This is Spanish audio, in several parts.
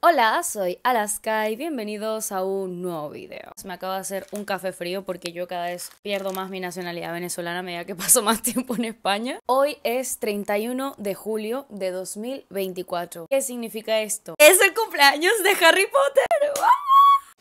Hola, soy Alaska y bienvenidos a un nuevo video. Me acabo de hacer un café frío porque yo cada vez pierdo más mi nacionalidad venezolana a medida que paso más tiempo en España. Hoy es 31 de julio de 2024. ¿Qué significa esto? ¡Es el cumpleaños de Harry Potter!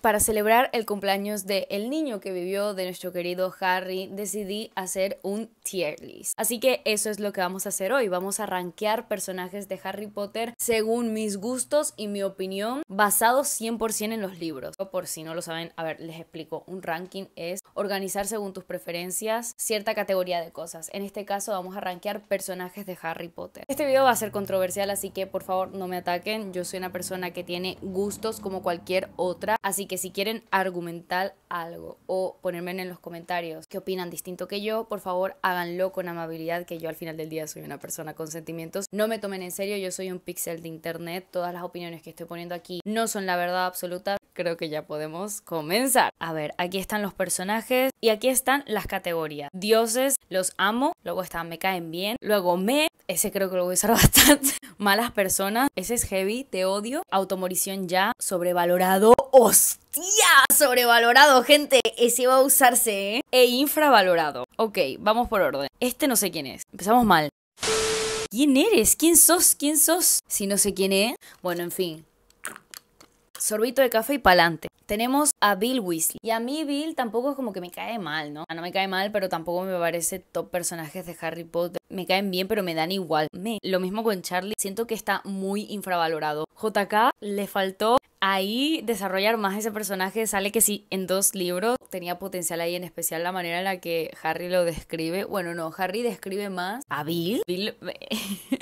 Para celebrar el cumpleaños de El Niño que vivió de nuestro querido Harry, decidí hacer un tier list. Así que eso es lo que vamos a hacer hoy. Vamos a rankear personajes de Harry Potter según mis gustos y mi opinión, basados 100% en los libros. Por si no lo saben, a ver, les explico. Un ranking es organizar según tus preferencias cierta categoría de cosas. En este caso vamos a rankear personajes de Harry Potter. Este video va a ser controversial, así que por favor no me ataquen. Yo soy una persona que tiene gustos como cualquier otra, así que si quieren argumentar algo o ponerme en los comentarios que opinan distinto que yo, por favor háganlo con amabilidad, que yo al final del día soy una persona con sentimientos. No me tomen en serio, yo soy un pixel de internet. Todas las opiniones que estoy poniendo aquí no son la verdad absoluta. Creo que ya podemos comenzar. A ver, aquí están los personajes y aquí están las categorías. Dioses, los amo, luego están me caen bien, luego me, ese creo que lo voy a usar bastante. Malas personas. Ese es heavy. Te odio. Automorición ya. Sobrevalorado. ¡Hostia! Sobrevalorado, gente. Ese va a usarse, ¿eh? E infravalorado. Ok, vamos por orden. Este no sé quién es. Empezamos mal. ¿Quién eres? ¿Quién sos? ¿Quién sos? Si no sé quién es. Bueno, en fin. Sorbito de café y pa'lante. Tenemos a Bill Weasley. Y a mí Bill tampoco es como que me cae mal, ¿no? No me cae mal, pero tampoco me parece top personajes de Harry Potter. Me caen bien, pero me dan igual. Me. Lo mismo con Charlie. Siento que está muy infravalorado. JK le faltó ahí desarrollar más ese personaje. Sale que sí, en dos libros tenía potencial ahí, en especial la manera en la que Harry lo describe. Bueno, no, Harry describe más a Bill. Bill...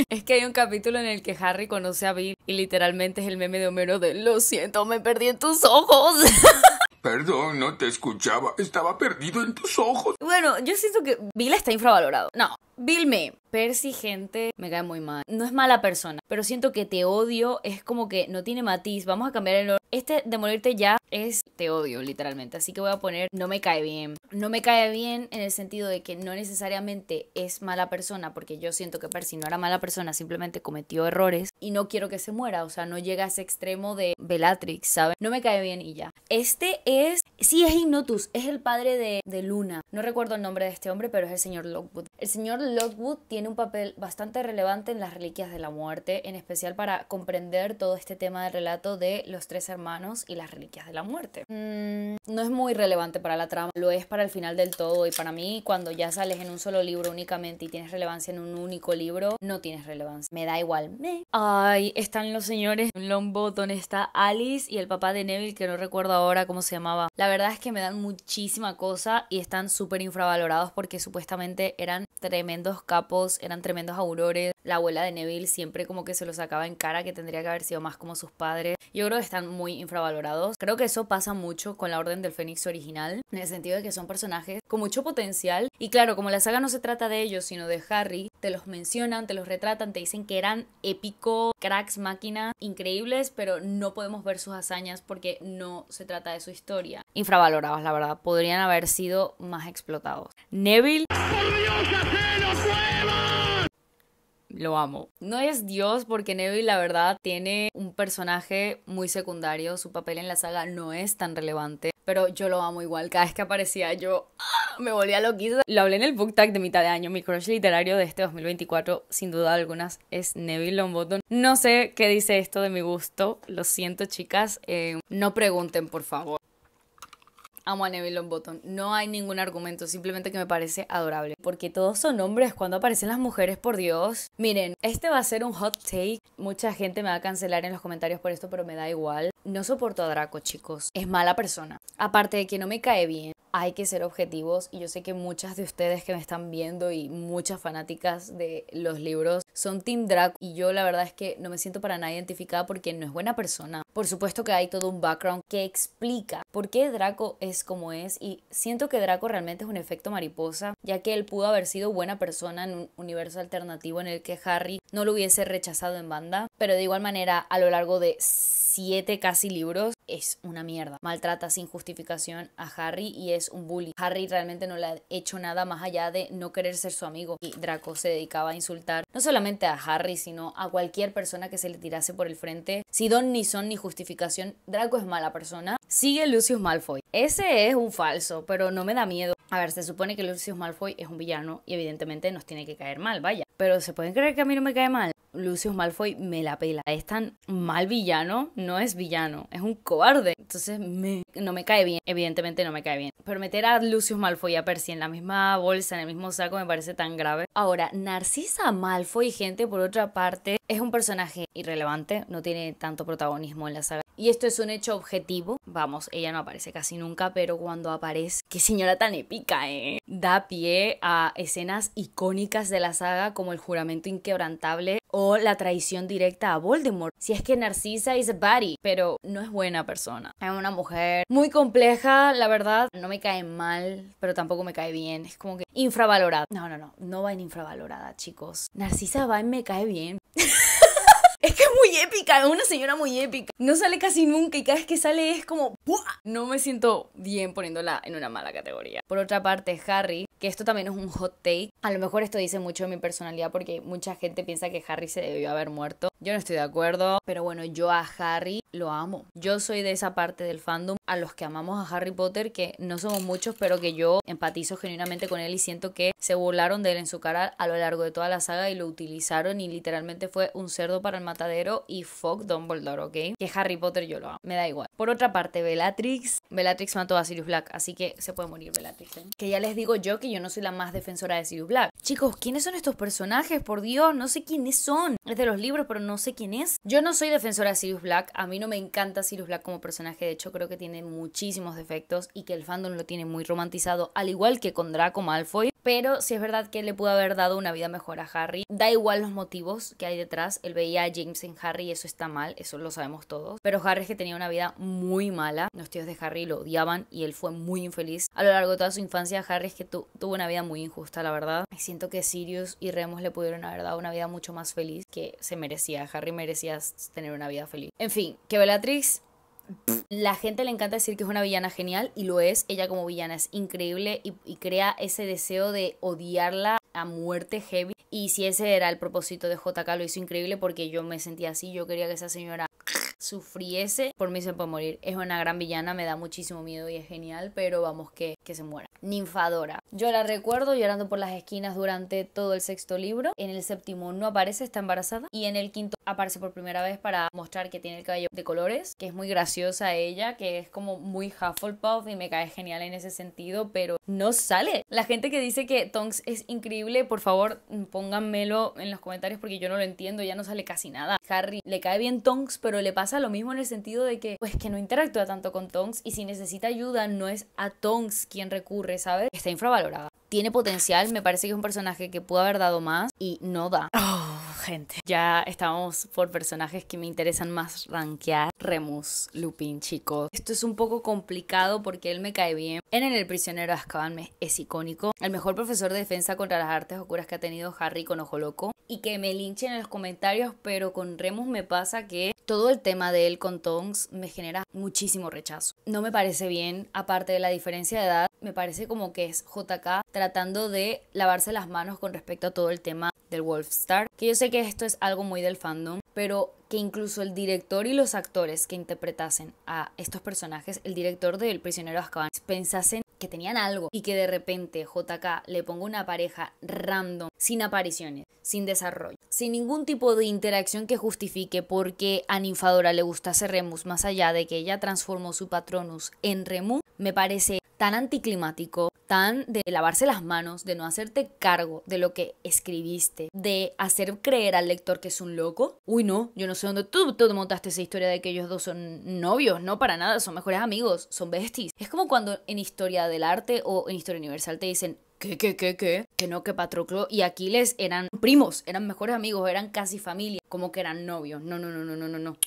es que hay un capítulo en el que Harry conoce a Bill y literalmente es el meme de Homero de Lo siento, me perdí en tus ojos. Perdón, no te escuchaba. Estaba perdido en tus ojos. Bueno, yo siento que Vila está infravalorado. No, Vilme, Percy, gente, me cae muy mal. No es mala persona, pero siento que te odio es como que no tiene matiz. Vamos a cambiar el orden. Este de morirte ya es te odio, literalmente. Así que voy a poner no me cae bien. No me cae bien en el sentido de que no necesariamente es mala persona, porque yo siento que Percy no era mala persona, simplemente cometió errores y no quiero que se muera. O sea, no llega a ese extremo de Bellatrix, ¿sabes? No me cae bien y ya. Este es, sí es Ignotus, es el padre de, de Luna. No recuerdo el nombre de este hombre, pero es el señor Lockwood. El señor Lockwood tiene un papel bastante relevante en las Reliquias de la Muerte, en especial para comprender todo este tema de relato de los tres hermanos y las Reliquias de la Muerte. Mm, no es muy relevante para la trama, lo es para el final del todo y para mí cuando ya sales en un solo libro únicamente y tienes relevancia en un único libro, no tienes relevancia. Me da igual. Me. Ay, están los señores Longbottom, está Alice y el papá de Neville que no recuerdo ahora cómo se llamaba. La verdad es que me dan muchísima cosa y están súper infravalorados porque supuestamente eran tremendos tremendos capos, eran tremendos aurores. La abuela de Neville siempre como que se los sacaba en cara que tendría que haber sido más como sus padres. Yo creo que están muy infravalorados. Creo que eso pasa mucho con la Orden del Fénix original, en el sentido de que son personajes con mucho potencial. Y claro, como la saga no se trata de ellos, sino de Harry, te los mencionan, te los retratan, te dicen que eran épico, cracks, máquinas, increíbles, pero no podemos ver sus hazañas porque no se trata de su historia. Infravalorados, la verdad. Podrían haber sido más explotados. Neville. ¡Por Dios, lo amo. No es Dios porque Neville, la verdad tiene un personaje muy secundario, su papel en la saga no es tan relevante, pero yo lo amo igual, cada vez que aparecía yo ¡ah! me volvía loquita. Lo hablé en el book tag de mitad de año, mi crush literario de este 2024 sin duda algunas es Neville Longbottom. No sé qué dice esto de mi gusto, lo siento chicas, eh, no pregunten por favor amo a Neville Longbottom. No hay ningún argumento, simplemente que me parece adorable. Porque todos son hombres cuando aparecen las mujeres, por Dios. Miren, este va a ser un hot take. Mucha gente me va a cancelar en los comentarios por esto, pero me da igual. No soporto a Draco, chicos. Es mala persona. Aparte de que no me cae bien, hay que ser objetivos y yo sé que muchas de ustedes que me están viendo y muchas fanáticas de los libros son Team Draco y yo la verdad es que no me siento para nada identificada porque no es buena persona. Por supuesto que hay todo un background que explica por qué Draco es como es y siento que Draco realmente es un efecto mariposa, ya que él pudo haber sido buena persona en un universo alternativo en el que Harry no lo hubiese rechazado en banda, pero de igual manera a lo largo de siete casi libros, es una mierda. Maltrata sin justificación a Harry y es un bully. Harry realmente no le ha hecho nada más allá de no querer ser su amigo. Y Draco se dedicaba a insultar no solamente a Harry, sino a cualquier persona que se le tirase por el frente. Si don ni son ni justificación, Draco es mala persona. Sigue Lucius Malfoy. Ese es un falso, pero no me da miedo. A ver, se supone que Lucius Malfoy es un villano y evidentemente nos tiene que caer mal, vaya. Pero se pueden creer que a mí no me cae mal. Lucius Malfoy me la pela. Es tan mal villano, no es villano, es un cobarde. Entonces no me cae bien, evidentemente no me cae bien. Pero meter a Lucius Malfoy y a Percy en la misma bolsa, en el mismo saco, me parece tan grave. Ahora, Narcisa Malfoy, gente, por otra parte, es un personaje irrelevante, no tiene tanto protagonismo en la saga y esto es un hecho objetivo. Vamos, ella no aparece casi nunca, pero cuando aparece, qué señora tan épica, ¿eh? Da pie a escenas icónicas de la saga como el juramento inquebrantable o la traición directa a Voldemort. Si es que Narcisa es Barry, pero no es buena persona. Es una mujer muy compleja, la verdad. No me cae mal, pero tampoco me cae bien. Es como que infravalorada. No, no, no, no va en infravalorada, chicos. Narcisa va en me cae bien. Es que es muy épica, es una señora muy épica. No sale casi nunca y cada vez que sale es como... ¡buah! No me siento bien poniéndola en una mala categoría. Por otra parte, Harry, que esto también es un hot take. A lo mejor esto dice mucho de mi personalidad porque mucha gente piensa que Harry se debió haber muerto. Yo no estoy de acuerdo, pero bueno, yo a Harry lo amo. Yo soy de esa parte del fandom a los que amamos a Harry Potter, que no somos muchos, pero que yo empatizo genuinamente con él y siento que se burlaron de él en su cara a lo largo de toda la saga y lo utilizaron y literalmente fue un cerdo para el matadero y fuck Dumbledore, ¿ok? Que Harry Potter yo lo amo, me da igual. Por otra parte, Bellatrix, Bellatrix mató a Sirius Black, así que se puede morir Bellatrix, ¿eh? Que ya les digo yo que yo no soy la más defensora de Sirius Black. Chicos, ¿quiénes son estos personajes? Por Dios, no sé quiénes son. Es de los libros, pero no sé quién es. Yo no soy defensora de Sirius Black, a mí no me encanta Sirius Black como personaje, de hecho creo que tiene muchísimos defectos y que el fandom lo tiene muy romantizado, al igual que con Draco Malfoy. Pero si es verdad que le pudo haber dado una vida mejor a Harry, da igual los motivos que hay detrás. Él veía a James en Harry y eso está mal, eso lo sabemos todos. Pero Harry es que tenía una vida muy mala. Los tíos de Harry lo odiaban y él fue muy infeliz. A lo largo de toda su infancia, Harry es que tuvo una vida muy injusta, la verdad. Me Siento que Sirius y Remus le pudieron haber dado una vida mucho más feliz que se merecía. Harry merecía tener una vida feliz. En fin, que que Bellatrix la gente le encanta decir que es una villana genial y lo es, ella como villana es increíble y, crea ese deseo de odiarla a muerte heavy. Y si ese era el propósito de JK, lo hizo increíble porque yo me sentía así, yo quería que esa señora sufriese por mí se puede morir. Es una gran villana, me da muchísimo miedo y es genial, pero vamos que, que se muera. Ninfadora. Yo la recuerdo llorando por las esquinas durante todo el sexto libro. En el séptimo no aparece, está embarazada. Y en el quinto aparece por primera vez para mostrar que tiene el cabello de colores, que es muy graciosa ella, que es como muy Hufflepuff y me cae genial en ese sentido, pero no sale. La gente que dice que Tonks es increíble, por favor, pónganmelo en los comentarios porque yo no lo entiendo, ya no sale casi nada. Harry le cae bien Tonks, pero le pasa lo mismo en el sentido de que pues que no interactúa tanto con Tonks y si necesita ayuda no es a Tonks quien recurre, ¿sabes? Está infravalorada tiene potencial, me parece que es un personaje que pudo haber dado más y no da. Oh, gente. Ya estamos por personajes que me interesan más rankear. Remus, Lupin, chicos. Esto es un poco complicado porque él me cae bien. En El prisionero de Azkaban es icónico. El mejor profesor de defensa contra las artes oscuras que ha tenido Harry con Ojo Loco. Y que me linchen en los comentarios, pero con Remus me pasa que todo el tema de él con Tongs me genera muchísimo rechazo. No me parece bien, aparte de la diferencia de edad, me parece como que es JK tratando de lavarse las manos con respecto a todo el tema del Wolfstar, que yo sé que esto es algo muy del fandom, pero que incluso el director y los actores que interpretasen a estos personajes, el director de El Prisionero de Azkaban, pensasen que tenían algo y que de repente JK le ponga una pareja random, sin apariciones, sin desarrollo, sin ningún tipo de interacción que justifique qué a Ninfadora le gustase Remus más allá de que ella transformó su Patronus en Remus, me parece tan anticlimático, tan de lavarse las manos, de no hacerte cargo de lo que escribiste, de hacer creer al lector que es un loco. Uy, no, yo no sé dónde tú, montaste esa historia de que ellos dos son novios, no para nada, son mejores amigos, son besties. Es como cuando en historia del arte o en historia universal te dicen, ¿qué, qué, qué, qué? Que no, que Patroclo y Aquiles eran primos, eran mejores amigos, eran casi familia, como que eran novios. No, no, no, no, no, no, no.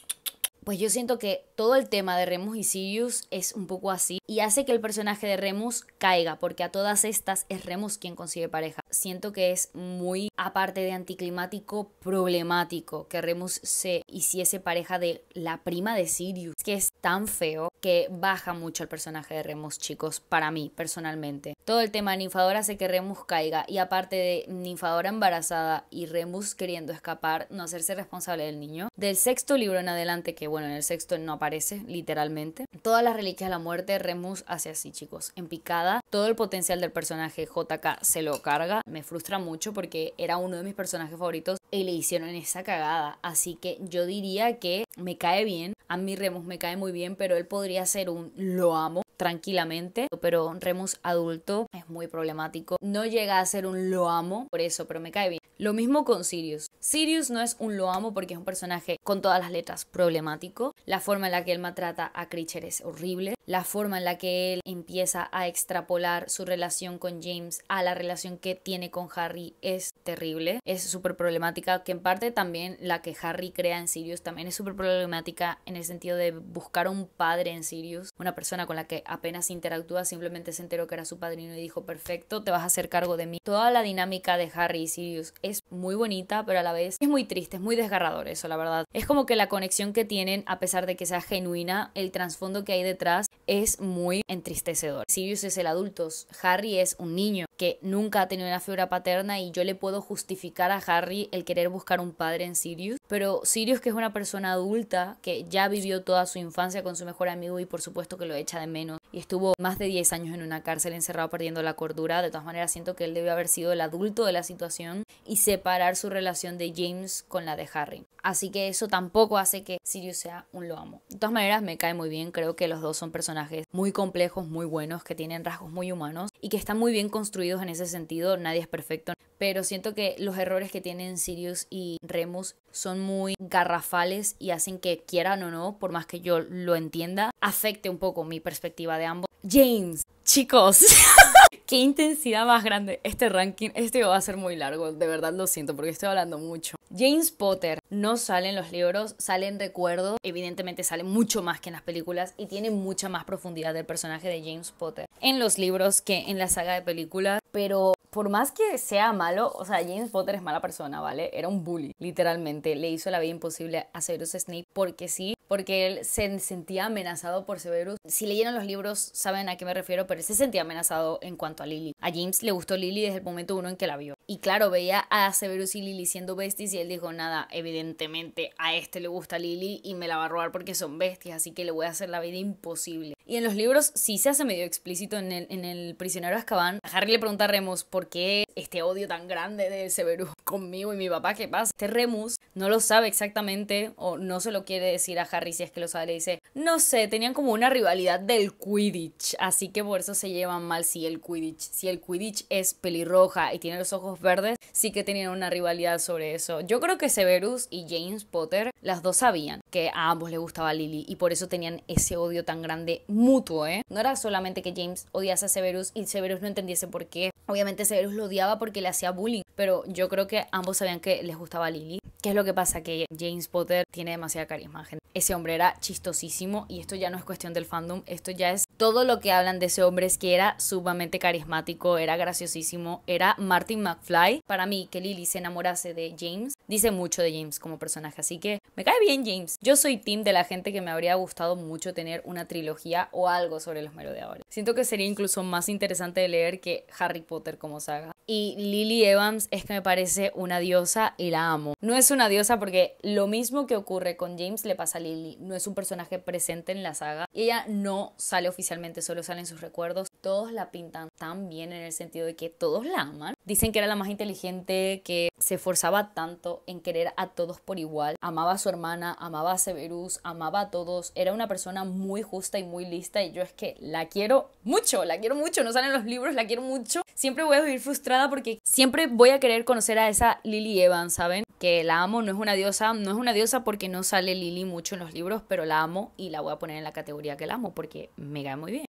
Pues yo siento que todo el tema de Remus y Sirius es un poco así y hace que el personaje de Remus caiga, porque a todas estas es Remus quien consigue pareja. Siento que es muy, aparte de anticlimático, problemático que Remus se hiciese pareja de la prima de Sirius, que es tan feo que baja mucho el personaje de Remus, chicos, para mí personalmente. Todo el tema de Ninfadora hace que Remus caiga y aparte de Ninfadora embarazada y Remus queriendo escapar, no hacerse responsable del niño, del sexto libro en adelante que bueno, en el sexto no aparece literalmente. Todas las reliquias de la muerte, Remus hace así, chicos, en picada. Todo el potencial del personaje JK se lo carga. Me frustra mucho porque era uno de mis personajes favoritos y le hicieron esa cagada. Así que yo diría que me cae bien. A mí Remus me cae muy bien, pero él podría ser un lo amo tranquilamente, pero Remus adulto es muy problemático. No llega a ser un lo amo por eso, pero me cae bien. Lo mismo con Sirius. Sirius no es un lo amo porque es un personaje con todas las letras problemático. La forma en la que él maltrata a Creature es horrible la forma en la que él empieza a extrapolar su relación con James a la relación que tiene con Harry es terrible, es súper problemática, que en parte también la que Harry crea en Sirius también es súper problemática en el sentido de buscar un padre en Sirius, una persona con la que apenas interactúa, simplemente se enteró que era su padrino y dijo, perfecto, te vas a hacer cargo de mí. Toda la dinámica de Harry y Sirius es muy bonita, pero a la vez es muy triste, es muy desgarrador eso, la verdad. Es como que la conexión que tienen, a pesar de que sea genuina, el trasfondo que hay detrás es muy entristecedor. Sirius es el adulto, Harry es un niño que nunca ha tenido una figura paterna y yo le puedo justificar a Harry el querer buscar un padre en Sirius, pero Sirius que es una persona adulta que ya vivió toda su infancia con su mejor amigo y por supuesto que lo echa de menos y estuvo más de 10 años en una cárcel encerrado perdiendo la cordura, de todas maneras siento que él debe haber sido el adulto de la situación y separar su relación de James con la de Harry. Así que eso tampoco hace que Sirius sea un lo amo. De todas maneras, me cae muy bien. Creo que los dos son personajes muy complejos, muy buenos, que tienen rasgos muy humanos y que están muy bien construidos en ese sentido. Nadie es perfecto. Pero siento que los errores que tienen Sirius y Remus son muy garrafales y hacen que quieran o no, por más que yo lo entienda, afecte un poco mi perspectiva de ambos. James, chicos. qué intensidad más grande. Este ranking, este va a ser muy largo, de verdad lo siento, porque estoy hablando mucho. James Potter no sale en los libros, sale en Recuerdo, evidentemente sale mucho más que en las películas y tiene mucha más profundidad del personaje de James Potter en los libros que en la saga de películas, pero por más que sea malo, o sea, James Potter es mala persona, ¿vale? Era un bully, literalmente, le hizo la vida imposible a Severus Snape porque sí, porque él se sentía amenazado por Severus. Si leyeron los libros saben a qué me refiero, pero se sentía amenazado en cuanto a Lily. A James le gustó Lily desde el momento uno en que la vio. Y claro, veía a Severus y Lily siendo besties él dijo, nada, evidentemente a este le gusta Lily y me la va a robar porque son bestias, así que le voy a hacer la vida imposible. Y en los libros sí se hace medio explícito en el, prisionero Azkaban. Harry le pregunta a Remus por qué este odio tan grande de Severus conmigo y mi papá, ¿qué pasa? Este Remus no lo sabe exactamente o no se lo quiere decir a Harry si es que lo sabe. Le dice, no sé, tenían como una rivalidad del Quidditch, así que por eso se llevan mal si el Quidditch, si el Quidditch es pelirroja y tiene los ojos verdes, sí que tenían una rivalidad sobre eso. Yo creo que Severus y James Potter las dos sabían que a ambos le gustaba Lily y por eso tenían ese odio tan grande mutuo, ¿eh? No era solamente que James odiase a Severus y Severus no entendiese por qué. Obviamente Severus lo odiaba porque le hacía bullying, pero yo creo que ambos sabían que les gustaba Lily. ¿Qué es lo que pasa? Que James Potter tiene demasiada carisma, Ese hombre era chistosísimo y esto ya no es cuestión del fandom, esto ya es todo lo que hablan de ese hombre es que era sumamente carismático, era graciosísimo, era Martin McFly. Para mí, que Lily se enamorase de James, dice mucho de James como personaje, así que me cae bien James. Yo soy team de la gente que me habría gustado mucho tener una trilogía o algo sobre los merodeadores. Siento que sería incluso más interesante de leer que Harry Potter como saga. Y Lily Evans es que me parece una diosa y la amo. No es una diosa porque lo mismo que ocurre con James le pasa a Lily. No es un personaje presente en la saga. Y ella no sale oficialmente, solo salen sus recuerdos. Todos la pintan tan bien en el sentido de que todos la aman. Dicen que era la más inteligente, que se esforzaba tanto en querer a todos por igual. Amaba a su hermana, amaba a Severus, amaba a todos. Era una persona muy justa y muy lista y yo es que la quiero mucho, la quiero mucho. No salen los libros, la quiero mucho. Siempre voy a vivir frustrada porque siempre voy a querer conocer a esa Lily Evans, ¿saben? Que la amo, no es una diosa, no es una diosa porque no sale Lily mucho en los libros, pero la amo y la voy a poner en la categoría que la amo porque me cae muy bien.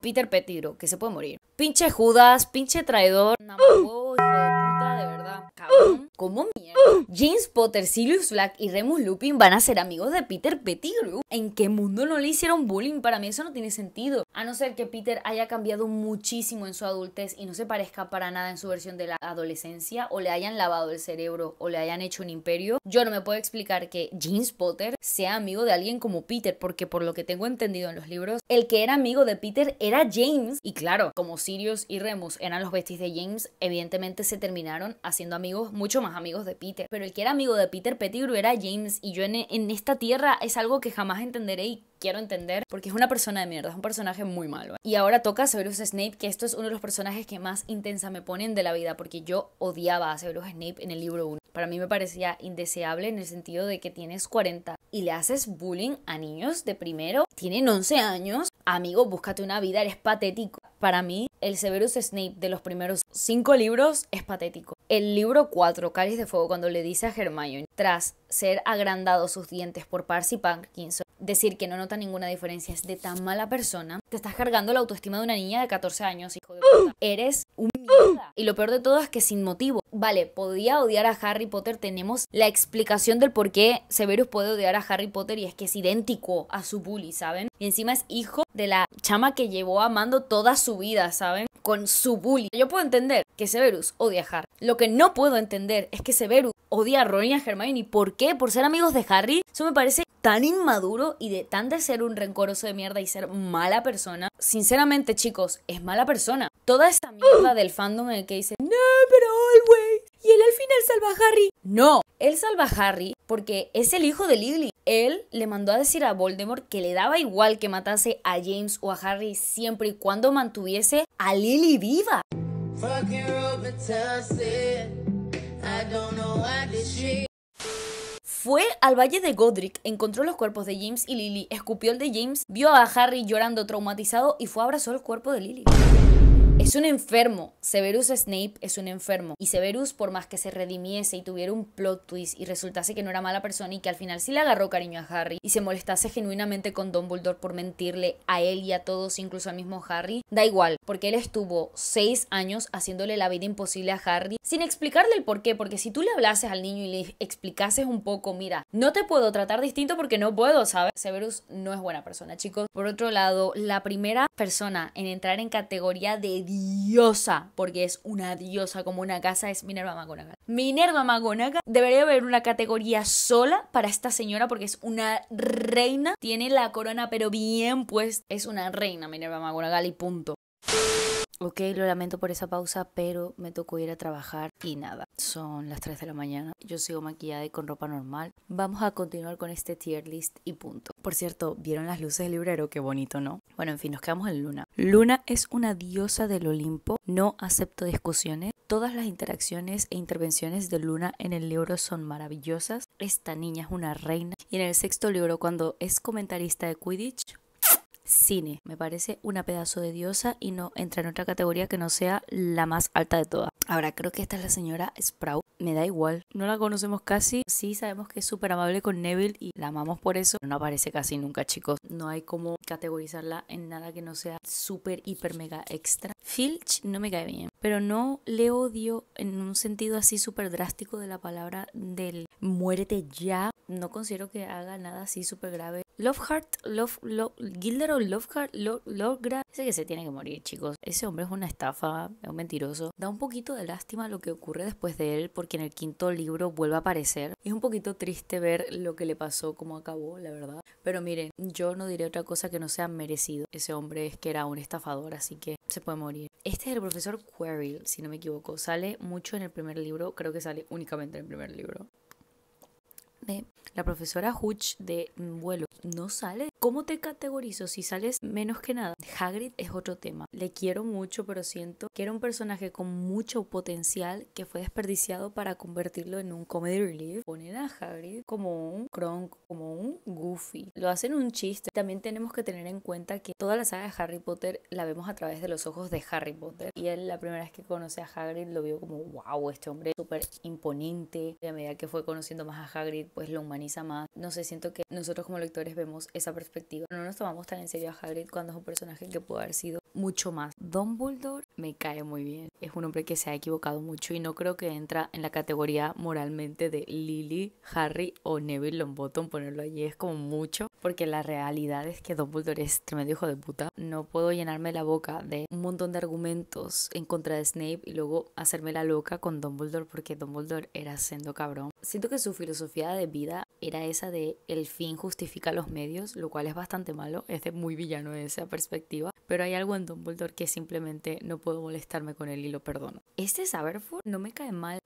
Peter Pettigrew, que se puede morir. Pinche Judas, pinche traidor de verdad. Cabrón. ¿Cómo mierda? James Potter, Sirius Black y Remus Lupin van a ser amigos de Peter Pettigrew. ¿En qué mundo no le hicieron bullying? Para mí eso no tiene sentido. A no ser que Peter haya cambiado muchísimo en su adultez y no se parezca para nada en su versión de la adolescencia, o le hayan lavado el cerebro, o le hayan hecho un imperio. Yo no me puedo explicar que James Potter sea amigo de alguien como Peter, porque por lo que tengo entendido en los libros, el que era amigo de Peter era James. Y claro, como Sirius y Remus eran los besties de James, evidentemente se terminaron haciendo amigos, mucho más amigos de Peter. Pero el que era amigo de Peter Pettigrew era James y yo en, en esta tierra es algo que jamás entenderé y quiero entender porque es una persona de mierda, es un personaje muy malo. Y ahora toca Severus Snape, que esto es uno de los personajes que más intensa me ponen de la vida porque yo odiaba a Severus Snape en el libro 1. Para mí me parecía indeseable en el sentido de que tienes 40 y le haces bullying a niños de primero, tienen 11 años, amigo, búscate una vida, eres patético. Para mí, el Severus Snape de los primeros 5 libros es patético. El libro 4, Cáliz de Fuego, cuando le dice a Hermione, tras ser agrandado sus dientes por Parsi Parkinson, decir que no nota ninguna diferencia es de tan mala persona, te estás cargando la autoestima de una niña de 14 años, hijo de Eres un y lo peor de todo es que sin motivo. Vale, podía odiar a Harry Potter, tenemos la explicación del por qué Severus puede odiar a Harry Potter y es que es idéntico a su bully, ¿saben? Y encima es hijo de la chama que llevó amando toda su vida, ¿saben? Con su bully. Yo puedo entender que Severus odia a Harry. Lo que no puedo entender es que Severus odia a Ron y a Hermione. ¿Por qué? ¿Por ser amigos de Harry? Eso me parece tan inmaduro y de tan de ser un rencoroso de mierda y ser mala persona. Sinceramente, chicos, es mala persona toda esa mierda del fandom en el que dice, no, pero always. Y él al final salva a Harry. No, él salva a Harry porque es el hijo de Lily. Él le mandó a decir a Voldemort que le daba igual que matase a James o a Harry siempre y cuando mantuviese a Lily viva. Fue al valle de Godric, encontró los cuerpos de James y Lily, escupió el de James, vio a Harry llorando traumatizado y fue a abrazar el cuerpo de Lily. Es un enfermo. Severus Snape es un enfermo. Y Severus, por más que se redimiese y tuviera un plot twist y resultase que no era mala persona y que al final sí le agarró cariño a Harry y se molestase genuinamente con Dumbledore por mentirle a él y a todos, incluso al mismo Harry, da igual, porque él estuvo seis años haciéndole la vida imposible a Harry sin explicarle el por qué. Porque si tú le hablases al niño y le explicases un poco, mira, no te puedo tratar distinto porque no puedo, ¿sabes? Severus no es buena persona, chicos. Por otro lado, la primera persona en entrar en categoría de diosa, porque es una diosa como una casa, es Minerva Magonaga. Minerva Magonaga debería haber una categoría sola para esta señora porque es una reina, tiene la corona pero bien pues es una reina Minerva Magonaga y punto. Ok, lo lamento por esa pausa, pero me tocó ir a trabajar y nada, son las 3 de la mañana, yo sigo maquillada y con ropa normal. Vamos a continuar con este tier list y punto. Por cierto, ¿vieron las luces del librero? Qué bonito, ¿no? Bueno, en fin, nos quedamos en Luna. Luna es una diosa del Olimpo, no acepto discusiones. Todas las interacciones e intervenciones de Luna en el libro son maravillosas. Esta niña es una reina. Y en el sexto libro, cuando es comentarista de Quidditch, cine. Me parece una pedazo de diosa y no entra en otra categoría que no sea la más alta de todas. Ahora creo que esta es la señora Sprout. Me da igual. No la conocemos casi. Sí sabemos que es súper amable con Neville y la amamos por eso. No aparece casi nunca, chicos. No hay como categorizarla en nada que no sea súper, hiper, mega extra. Filch no me cae bien. Pero no le odio en un sentido así súper drástico de la palabra del muérete ya no considero que haga nada así súper grave. Loveheart, Love, Love, Gilderoy Loveheart, Love, Lovegrad, ese que se tiene que morir, chicos. Ese hombre es una estafa, es un mentiroso. Da un poquito de lástima lo que ocurre después de él, porque en el quinto libro vuelve a aparecer. Es un poquito triste ver lo que le pasó, cómo acabó, la verdad. Pero miren, yo no diré otra cosa que no sea merecido. Ese hombre es que era un estafador, así que se puede morir. Este es el profesor Quirrell, si no me equivoco. Sale mucho en el primer libro, creo que sale únicamente en el primer libro. 네. La profesora Hooch de vuelo mm, no sale. ¿Cómo te categorizo si sales menos que nada? Hagrid es otro tema. Le quiero mucho, pero siento que era un personaje con mucho potencial que fue desperdiciado para convertirlo en un comedy relief. Ponen a Hagrid como un cronk, como un goofy. Lo hacen un chiste. También tenemos que tener en cuenta que toda la saga de Harry Potter la vemos a través de los ojos de Harry Potter. Y él la primera vez que conoce a Hagrid lo vio como, wow, este hombre súper imponente. Y a medida que fue conociendo más a Hagrid, pues lo humanizó no sé, siento que nosotros como lectores vemos esa perspectiva. No nos tomamos tan en serio a Hagrid cuando es un personaje que pudo haber sido mucho más. Don Dumbledore me cae muy bien. Es un hombre que se ha equivocado mucho y no creo que entra en la categoría moralmente de Lily, Harry o Neville Longbottom. Ponerlo allí es como mucho. Porque la realidad es que Dumbledore es tremendo hijo de puta. No puedo llenarme la boca de un montón de argumentos en contra de Snape y luego hacerme la loca con Dumbledore porque Dumbledore era siendo cabrón. Siento que su filosofía de vida era esa de el fin justifica los medios, lo cual es bastante malo, es de muy villano de esa perspectiva, pero hay algo en Dumbledore que simplemente no puedo molestarme con él y lo perdono. Este Saberfoot no me cae mal,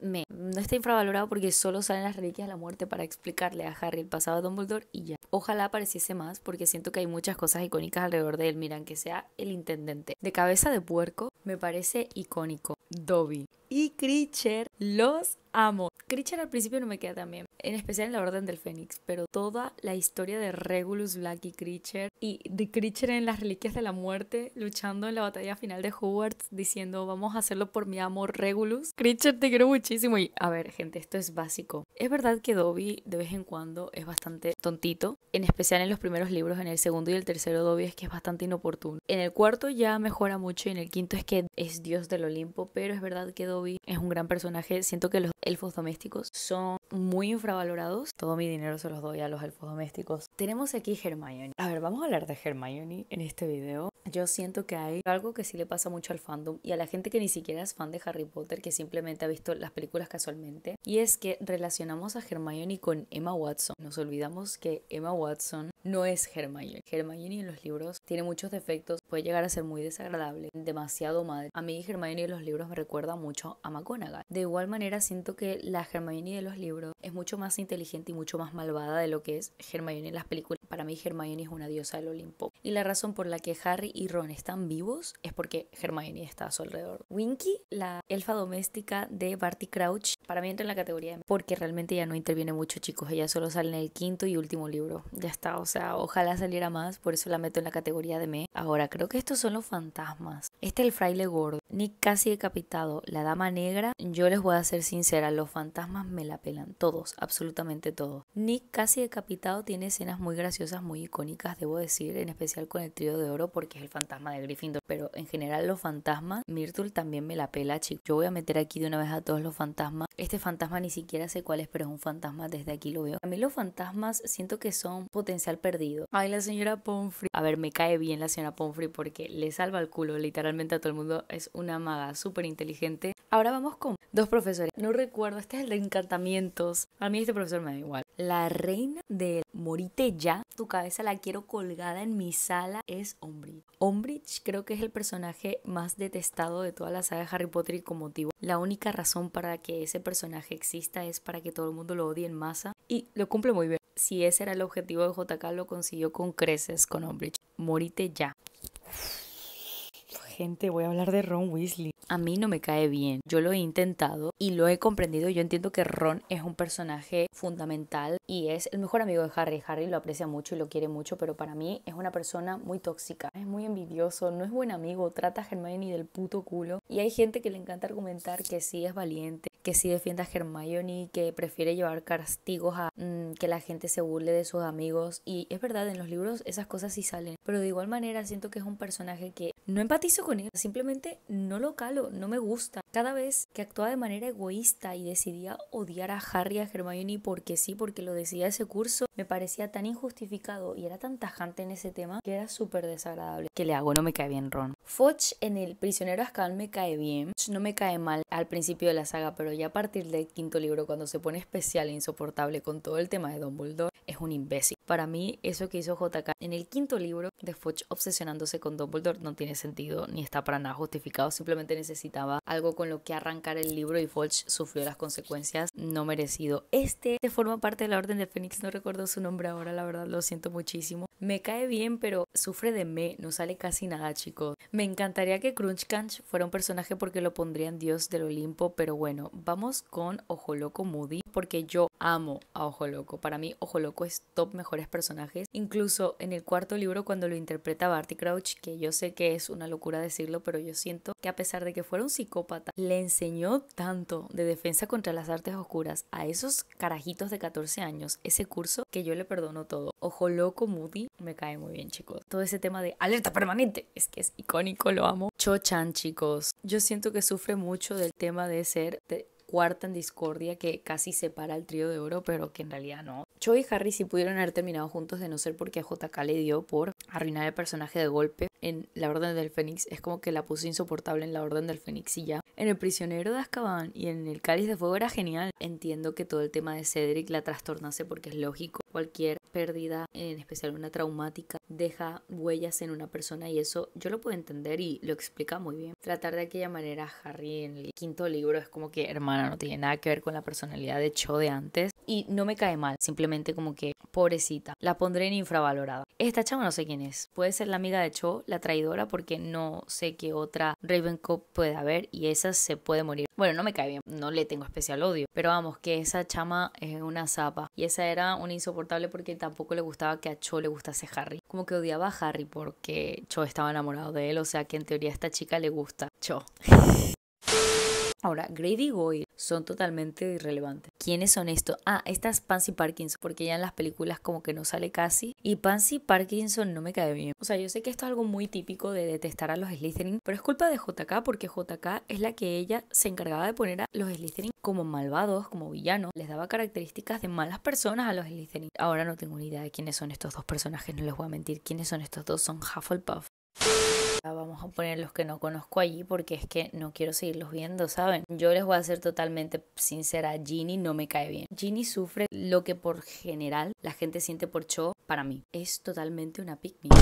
me, no está infravalorado porque solo salen las reliquias de la muerte para explicarle a Harry el pasado de Dumbledore y ya. Ojalá apareciese más porque siento que hay muchas cosas icónicas alrededor de él. Miran, que sea el intendente. De cabeza de puerco me parece icónico. Dobby y Creature. Los amo. Creature al principio no me queda tan bien, en especial en la Orden del Fénix, pero toda la historia de Regulus Black y Creature y de Creature en las Reliquias de la Muerte luchando en la batalla final de Hogwarts diciendo vamos a hacerlo por mi amor Regulus. Creature te quiero muchísimo y a ver gente, esto es básico. Es verdad que Dobby de vez en cuando es bastante tontito, en especial en los primeros libros, en el segundo y el tercero Dobby es que es bastante inoportuno. En el cuarto ya mejora mucho y en el quinto es que es dios del Olimpo, pero es verdad que Dobby es un gran personaje. Siento que los elfos domésticos son muy infravalorados. Todo mi dinero se los doy a los elfos domésticos. Tenemos aquí Hermione. A ver, vamos a hablar de Hermione en este video. Yo siento que hay algo que sí le pasa mucho al fandom y a la gente que ni siquiera es fan de Harry Potter, que simplemente ha visto las películas casualmente, y es que relacionamos a Hermione con Emma Watson. Nos olvidamos que Emma Watson no es Hermione. Hermione en los libros tiene muchos defectos, puede llegar a ser muy desagradable, demasiado madre. A mí Hermione en los libros me recuerda mucho a McGonagall. De igual manera siento que la Hermione de los libros es mucho más inteligente y mucho más malvada de lo que es Hermione en las películas. Para mí Hermione es una diosa del Olimpo. Y la razón por la que Harry y Ron están vivos es porque Hermione está a su alrededor. Winky, la elfa doméstica de Barty Crouch, para mí entra en la categoría de porque realmente ya no interviene mucho, chicos. Ella solo sale en el quinto y último libro. Ya está, o sea, ojalá saliera más, por eso la meto en la categoría de me. Ahora, creo que estos son los fantasmas. Este es el fraile gordo, Nick casi decapitado, la dama negra. Yo les voy a ser sincera, los fantasmas me la pelan, todos, absolutamente todos. Nick casi decapitado tiene escenas muy graciosas, muy icónicas, debo decir, en especial con el trío de oro porque es el fantasma de Gryffindor. Pero en general los fantasmas, Myrtle también me la pela, chicos. Yo voy a meter aquí de una vez a todos los fantasmas este fantasma ni siquiera sé cuál es, pero es un fantasma, desde aquí lo veo. A mí los fantasmas siento que son potencial perdido. Ay, la señora Pomfrey. A ver, me cae bien la señora Pomfrey porque le salva el culo literalmente a todo el mundo. Es una maga súper inteligente. Ahora vamos con dos profesores. No recuerdo, este es el de encantamientos. A mí este profesor me da igual. La reina de Morite ya, tu cabeza la quiero colgada en mi sala, es Ombridge. Ombridge, creo que es el personaje más detestado de toda la saga de Harry Potter y con motivo. La única razón para que ese personaje exista es para que todo el mundo lo odie en masa y lo cumple muy bien. Si ese era el objetivo de JK, lo consiguió con creces con hombre. Morite ya gente, voy a hablar de Ron Weasley. A mí no me cae bien, yo lo he intentado y lo he comprendido. Yo entiendo que Ron es un personaje fundamental y es el mejor amigo de Harry. Harry lo aprecia mucho y lo quiere mucho, pero para mí es una persona muy tóxica. Es muy envidioso, no es buen amigo, trata a Hermione del puto culo. Y hay gente que le encanta argumentar que sí es valiente, que sí defiende a Hermione, que prefiere llevar castigos a mm, que la gente se burle de sus amigos. Y es verdad, en los libros esas cosas sí salen. Pero de igual manera siento que es un personaje que no empatizo con él, simplemente no lo calo, no me gusta. Cada vez que actuaba de manera egoísta y decidía odiar a Harry, a Hermione, porque sí, porque lo decidía ese curso, me parecía tan injustificado y era tan tajante en ese tema que era súper desagradable. Que le hago, no me cae bien Ron. Foch en el prisionero ascal me cae bien, no me cae mal al principio de la saga, pero ya a partir del quinto libro, cuando se pone especial e insoportable con todo el tema de Dumbledore, es un imbécil. Para mí, eso que hizo JK en el quinto libro de Foch obsesionándose con Dumbledore no tiene sentido ni está para nada justificado, simplemente necesitaba algo con lo que arrancar el libro y Folch sufrió las consecuencias no merecido. Este forma parte de la Orden de Fénix, no recuerdo su nombre ahora, la verdad lo siento muchísimo. Me cae bien, pero sufre de me, no sale casi nada, chicos. Me encantaría que Crunch Crunch fuera un personaje porque lo pondrían dios del Olimpo, pero bueno, vamos con Ojo Loco Moody porque yo amo a Ojo Loco. Para mí, Ojo Loco es top mejores personajes. Incluso en el cuarto libro, cuando lo interpreta Barty Crouch, que yo sé que es una locura decirlo, pero yo siento que a pesar de que fuera un psicópata, le enseñó tanto de defensa contra las artes oscuras a esos carajitos de 14 años, ese curso, que yo le perdono todo. Ojo Loco Moody me cae muy bien, chicos. Todo ese tema de alerta permanente, es que es icónico, lo amo. Cho Chan, chicos. Yo siento que sufre mucho del tema de ser cuarta en discordia que casi separa al trío de oro, pero que en realidad no, Cho y Harry si pudieron haber terminado juntos de no ser porque a JK le dio por arruinar el personaje de golpe en La Orden del Fénix. Es como que la puso insoportable en La Orden del Fénix y ya. En El Prisionero de Azkaban y en El Cáliz de Fuego era genial. Entiendo que todo el tema de Cedric la trastornase porque es lógico. Cualquier pérdida, en especial una traumática, deja huellas en una persona y eso yo lo puedo entender y lo explica muy bien. Tratar de aquella manera a Harry en el quinto libro es como que, hermana, no tiene nada que ver con la personalidad de Cho de antes y no me cae mal. Simplemente como que, pobrecita, la pondré en infravalorada. Esta chama no sé quién es. Puede ser la amiga de Cho, la traidora, porque no sé qué otra Ravenclaw puede haber y esa se puede morir. Bueno, no me cae bien, no le tengo especial odio, pero vamos, que esa chama es una zapa y esa era una insoportable porque tampoco le gustaba que a Cho le gustase Harry. Como que odiaba a Harry porque Cho estaba enamorado de él, o sea que en teoría esta chica le gusta Cho. Ahora, Grady Goyle son totalmente irrelevantes. ¿Quiénes son estos? Ah, esta es Pansy Parkinson, porque ya en las películas como que no sale casi. Y Pansy Parkinson no me cae bien. O sea, yo sé que esto es algo muy típico de detestar a los Slytherin, pero es culpa de JK, porque JK es la que ella se encargaba de poner a los Slytherin como malvados, como villanos. Les daba características de malas personas a los Slytherin. Ahora no tengo ni idea de quiénes son estos dos personajes, no les voy a mentir. ¿Quiénes son estos dos? Son Hufflepuff vamos a poner los que no conozco allí porque es que no quiero seguirlos viendo, ¿saben? Yo les voy a ser totalmente sincera, Ginny no me cae bien. Ginny sufre lo que por general la gente siente por show para mí. Es totalmente una picnic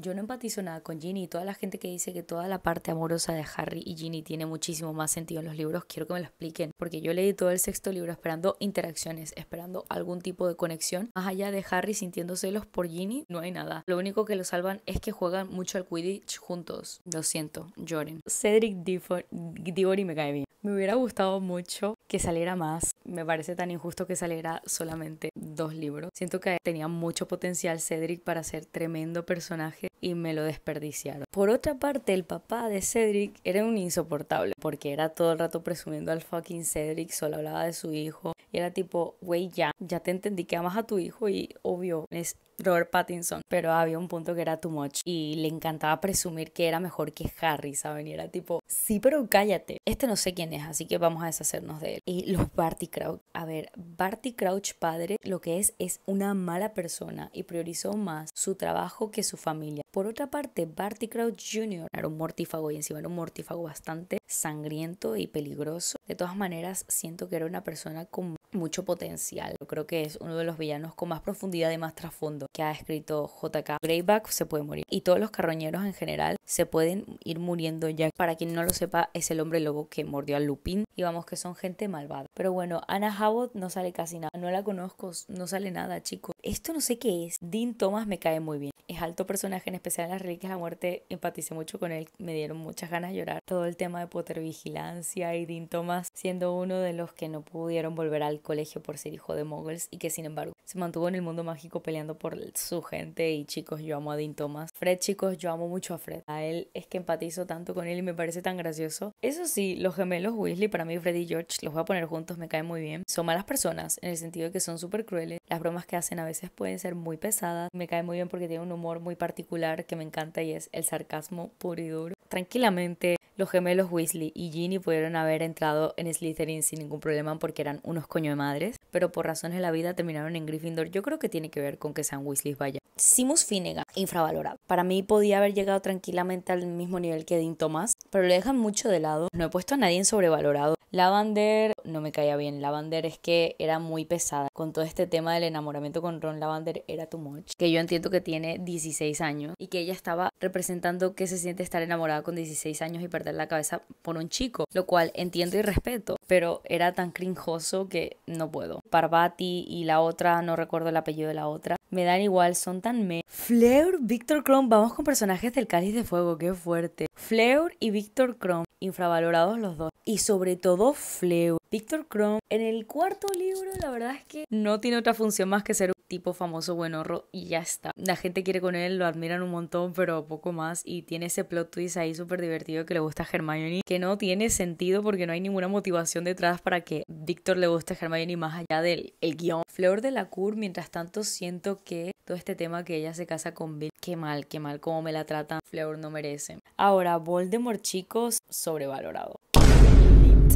yo no empatizo nada con Ginny y toda la gente que dice que toda la parte amorosa de Harry y Ginny tiene muchísimo más sentido en los libros, quiero que me lo expliquen, porque yo leí todo el sexto libro esperando interacciones, esperando algún tipo de conexión, más allá de Harry sintiendo celos por Ginny, no hay nada. Lo único que lo salvan es que juegan mucho al Quidditch juntos. Lo siento, lloren. Cedric Diggory me cae bien. Me hubiera gustado mucho que saliera más. Me parece tan injusto que saliera solamente dos libros. Siento que tenía mucho potencial Cedric para ser tremendo personaje que y me lo desperdiciaron. Por otra parte, el papá de Cedric era un insoportable porque era todo el rato presumiendo al fucking Cedric, solo hablaba de su hijo y era tipo, güey, ya, ya te entendí que amas a tu hijo y obvio, es Robert Pattinson, pero había un punto que era too much y le encantaba presumir que era mejor que Harry, ¿saben? Y era tipo, sí, pero cállate, este no sé quién es, así que vamos a deshacernos de él. Y los Barty Crouch, a ver, Barty Crouch padre lo que es es una mala persona y priorizó más su trabajo que su familia. Por otra parte, Barty Crouch Jr. era un mortífago y encima era un mortífago bastante sangriento y peligroso. De todas maneras, siento que era una persona con mucho potencial. creo que es uno de los villanos con más profundidad y más trasfondo que ha escrito JK. Greyback se puede morir y todos los carroñeros en general se pueden ir muriendo ya. Para quien no lo sepa, es el hombre lobo que mordió al Lupin y vamos que son gente malvada. Pero bueno, Ana howard no sale casi nada, no la conozco, no sale nada, chicos. Esto no sé qué es. Dean Thomas me cae muy bien. Es alto personaje, en especial en las Reliquias de la Muerte, empaticé mucho con él, me dieron muchas ganas de llorar. Todo el tema de Potter Vigilancia y Dean Thomas siendo uno de los que no pudieron volver al colegio por ser hijo de muggles y que sin embargo se mantuvo en el mundo mágico peleando por su gente y chicos, yo amo a Dean Thomas. Fred, chicos, yo amo mucho a Fred. A él es que empatizo tanto con él y me parece tan gracioso. Eso sí, los gemelos Weasley, para mí Fred y George, los voy a poner juntos, me caen muy bien. Son malas personas en el sentido de que son súper crueles. Las bromas que hacen a veces pueden ser muy pesadas. Me cae muy bien porque tiene un humor muy particular que me encanta y es el sarcasmo puro y duro. Tranquilamente los gemelos Weasley y Ginny pudieron haber entrado en Slytherin sin ningún problema porque eran unos coño de madres, pero por razones de la vida terminaron en Gryffindor. Yo creo que tiene que ver con que sean Weasley vaya. Simus Finnegan, infravalorado. Para mí podía haber llegado tranquilamente al mismo nivel que Dean Thomas, pero lo dejan mucho de lado. No he puesto a nadie en sobrevalorado. Lavander no me caía bien. Lavander es que era muy pesada. Con todo este tema del enamoramiento con Ron Lavander era too much. Que yo entiendo que tiene 16 años y que ella estaba representando que se siente estar enamorada con 16 años y perder en la cabeza por un chico, lo cual entiendo y respeto, pero era tan cringoso que no puedo. Parvati y la otra, no recuerdo el apellido de la otra, me dan igual, son tan me. Fleur, Victor Krom, vamos con personajes del Cáliz de Fuego, qué fuerte. Fleur y Victor Krom, infravalorados los dos. Y sobre todo Fleur. Victor Krom, en el cuarto libro, la verdad es que no tiene otra función más que ser tipo famoso buenorro y ya está. La gente quiere con él, lo admiran un montón, pero poco más. Y tiene ese plot twist ahí súper divertido que le gusta a Hermione, que no tiene sentido porque no hay ninguna motivación detrás para que Víctor le guste a Hermione más allá del el guión. Fleur de la Cour, mientras tanto, siento que todo este tema que ella se casa con Bill, qué mal, qué mal, cómo me la tratan. Fleur no merece. Ahora, Voldemort, chicos, sobrevalorado.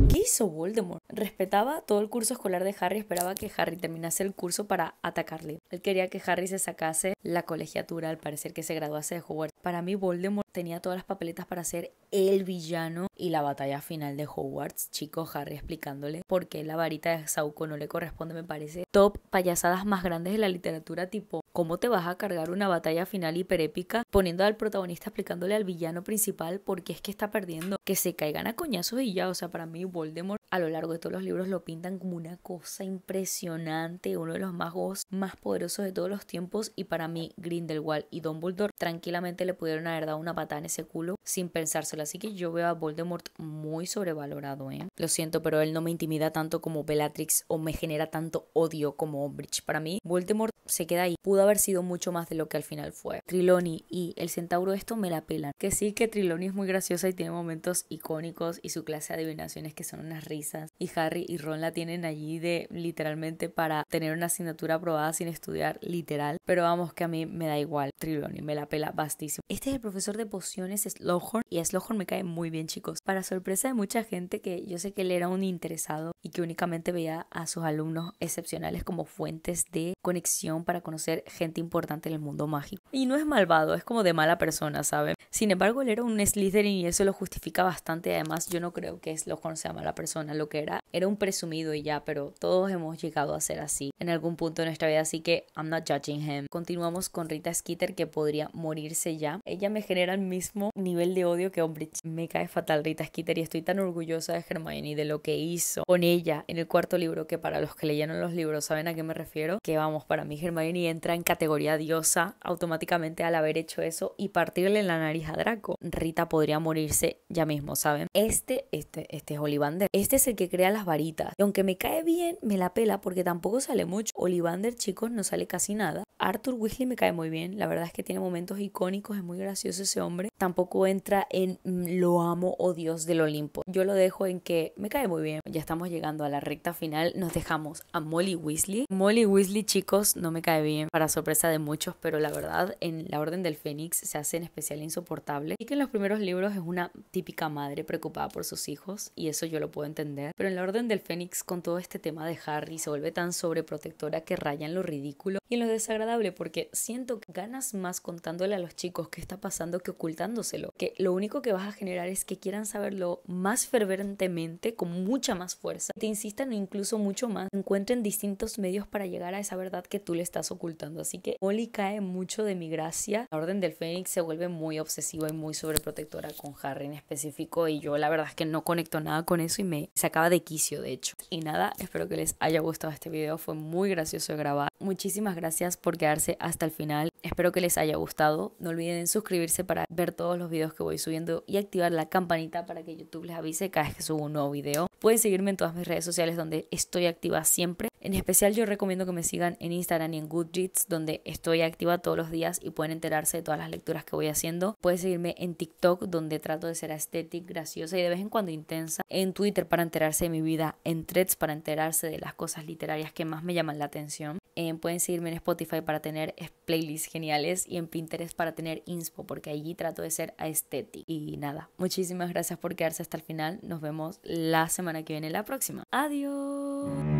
¿Qué hizo Voldemort? Respetaba todo el curso escolar de Harry, esperaba que Harry terminase el curso para atacarle. Él quería que Harry se sacase la colegiatura, al parecer que se graduase de Hogwarts. Para mí Voldemort tenía todas las papeletas para ser el villano y la batalla final de Hogwarts, chico Harry explicándole por qué la varita de Sauco no le corresponde, me parece top payasadas más grandes de la literatura tipo ¿Cómo te vas a cargar una batalla final hiperépica poniendo al protagonista explicándole al villano principal por qué es que está perdiendo? Que se caigan a coñazos y ya, o sea, para mí Voldemort a lo largo de todos los libros lo pintan como una cosa impresionante, uno de los magos más poderosos de todos los tiempos y para mí Grindelwald y Don Dumbledore tranquilamente le pudieron haber dado una patada en ese culo sin pensárselo, así que yo veo a Voldemort muy sobrevalorado, ¿eh? Lo siento, pero él no me intimida tanto como Bellatrix o me genera tanto odio como Umbridge. Para mí Voldemort se queda ahí, pudo haber sido mucho más de lo que al final fue. Triloni y el centauro esto me la pelan. Que sí, que Triloni es muy graciosa y tiene momentos icónicos y su clase de adivinaciones que son unas risas. Y Harry y Ron la tienen allí de literalmente para tener una asignatura aprobada sin estudiar, literal. Pero vamos, que a mí me da igual. Triloni me la pela bastísimo. Este es el profesor de pociones Slughorn y Slughorn me cae muy bien, chicos. Para sorpresa de mucha gente que yo sé que él era un interesado y que únicamente veía a sus alumnos excepcionales como fuentes de conexión para conocer gente importante en el mundo mágico. Y no es malvado, es como de mala persona, ¿saben? Sin embargo, él era un Slytherin y eso lo justifica bastante. Además, yo no creo que se sea mala persona, lo que era era un presumido y ya, pero todos hemos llegado a ser así en algún punto de nuestra vida, así que I'm not judging him. Continuamos con Rita Skeeter que podría morirse ya. Ella me genera el mismo nivel de odio que hombre Me cae fatal Rita Skeeter y estoy tan orgullosa de Hermione de lo que hizo con ella en el cuarto libro, que para los que leyeron los libros saben a qué me refiero, que vamos, para mí Hermione entra en categoría diosa automáticamente al haber hecho eso y partirle la nariz a Draco. Rita podría morirse ya mismo, ¿saben? Este, este, este es Olivander. Este es el que crea las varitas. Y aunque me cae bien, me la pela porque tampoco sale mucho. Olivander, chicos, no sale casi nada. Arthur Weasley me cae muy bien, la verdad es que tiene momentos icónicos, es muy gracioso ese hombre. Tampoco entra en mm, lo amo o Dios del Olimpo. Yo lo dejo en que me cae muy bien. Ya estamos llegando a la recta final, nos dejamos a Molly Weasley. Molly Weasley, chicos, no me cae bien, para sorpresa de muchos, pero la verdad en La Orden del Fénix se hace en especial insoportable. Y que en los primeros libros es una típica madre preocupada por sus hijos, y eso yo lo puedo entender. Pero en La Orden del Fénix, con todo este tema de Harry, se vuelve tan sobreprotectora que raya en lo ridículo y en lo desagradable porque siento que ganas más contándole a los chicos qué está pasando que ocultándoselo. Que lo único que vas a generar es que quieran saberlo más ferventemente, con mucha más fuerza. Te insistan incluso mucho más. Encuentren distintos medios para llegar a esa verdad que tú le estás ocultando. Así que Oli cae mucho de mi gracia. La Orden del Fénix se vuelve muy obsesiva y muy sobreprotectora con Harry en específico. Y yo la verdad es que no conecto nada con eso y me acaba de quicio, de hecho. Y nada, espero que les haya gustado este video. Fue muy gracioso grabar. Muchísimas gracias por quedarse hasta el final. Espero que les haya gustado. No olviden suscribirse para ver todos los videos que voy subiendo y activar la campanita para que YouTube les avise cada vez que subo un nuevo video. Pueden seguirme en todas mis redes sociales donde estoy activa siempre. En especial yo recomiendo que me sigan en Instagram y en Goodreads donde estoy activa todos los días y pueden enterarse de todas las lecturas que voy haciendo. Pueden seguirme en TikTok donde trato de ser estética, graciosa y de vez en cuando intensa. En Twitter para enterarse de mi vida, en Threads para enterarse de las cosas literarias que más me llaman la atención. Eh, pueden seguirme en Spotify para tener playlists geniales y en Pinterest para tener inspo, porque allí trato de ser aesthetic. Y nada, muchísimas gracias por quedarse hasta el final. Nos vemos la semana que viene, la próxima. Adiós.